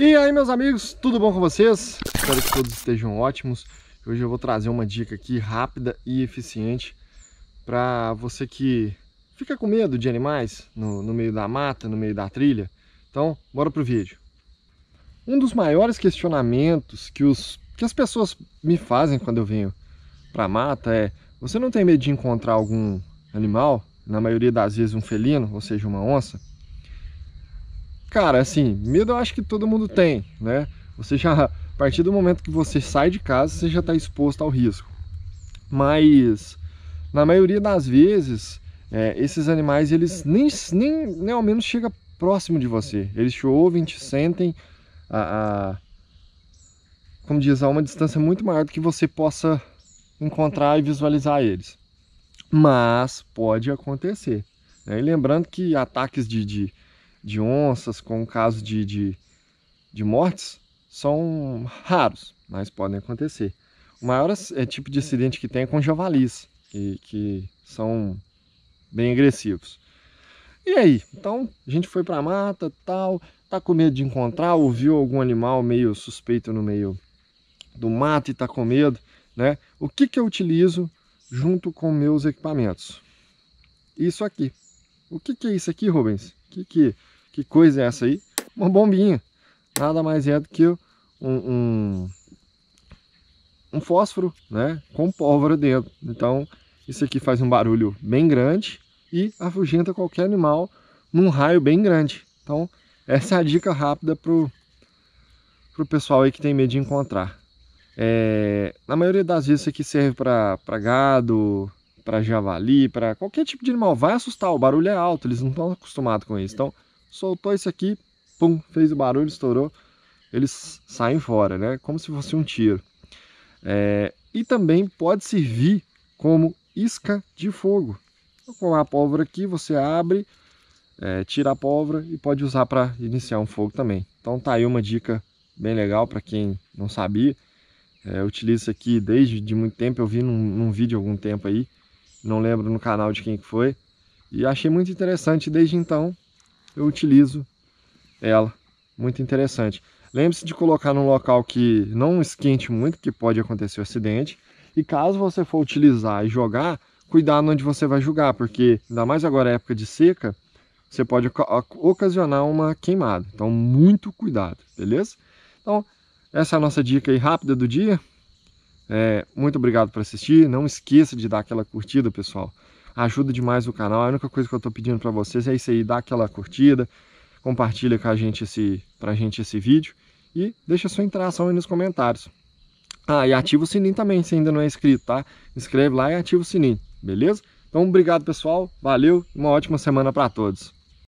E aí, meus amigos, tudo bom com vocês? Espero que todos estejam ótimos. Hoje eu vou trazer uma dica aqui rápida e eficiente para você que fica com medo de animais no, no meio da mata, no meio da trilha. Então, bora pro vídeo. Um dos maiores questionamentos que, os, que as pessoas me fazem quando eu venho para a mata é você não tem medo de encontrar algum animal, na maioria das vezes um felino, ou seja, uma onça? Cara, assim, medo eu acho que todo mundo tem, né? Você já, a partir do momento que você sai de casa, você já está exposto ao risco. Mas, na maioria das vezes, é, esses animais, eles nem, nem, nem ao menos chega próximo de você. Eles te ouvem, te sentem, a, a como diz, a uma distância muito maior do que você possa encontrar e visualizar eles. Mas pode acontecer. Né? E lembrando que ataques de, de de onças, com casos de, de, de mortes, são raros, mas podem acontecer. O maior é, tipo de acidente que tem é com javalis, que, que são bem agressivos. E aí? Então a gente foi a mata, tal, tá com medo de encontrar, ou viu algum animal meio suspeito no meio do mato e tá com medo, né? O que que eu utilizo junto com meus equipamentos? Isso aqui. O que que é isso aqui, Rubens? O que que que coisa é essa aí? Uma bombinha. Nada mais é do que um, um, um fósforo, né? Com pólvora dentro. Então, isso aqui faz um barulho bem grande e afugenta qualquer animal num raio bem grande. Então, essa é a dica rápida pro, pro pessoal aí que tem medo de encontrar. É, na maioria das vezes isso aqui serve para gado, para javali, para qualquer tipo de animal. Vai assustar, o barulho é alto, eles não estão acostumados com isso. Então, soltou isso aqui, pum, fez o barulho, estourou, eles saem fora, né? Como se fosse um tiro. É, e também pode servir como isca de fogo. Então, com a pólvora aqui, você abre, é, tira a pólvora e pode usar para iniciar um fogo também. Então tá aí uma dica bem legal para quem não sabia. É, eu utilizo isso aqui desde de muito tempo, eu vi num, num vídeo algum tempo aí, não lembro no canal de quem que foi. E achei muito interessante, desde então eu utilizo ela. Muito interessante. Lembre-se de colocar num local que não esquente muito, que pode acontecer o um acidente. E caso você for utilizar e jogar, cuidado onde você vai jogar, porque ainda mais agora é época de seca, você pode ocasionar uma queimada. Então, muito cuidado, beleza? Então, essa é a nossa dica aí rápida do dia. É, muito obrigado por assistir. Não esqueça de dar aquela curtida, pessoal ajuda demais o canal. A única coisa que eu tô pedindo para vocês é isso aí, dá aquela curtida, compartilha com a gente esse, pra gente esse vídeo e deixa sua interação aí nos comentários. Ah, e ativa o sininho também, se ainda não é inscrito, tá? Inscreve lá e ativa o sininho, beleza? Então, obrigado pessoal, valeu, uma ótima semana para todos.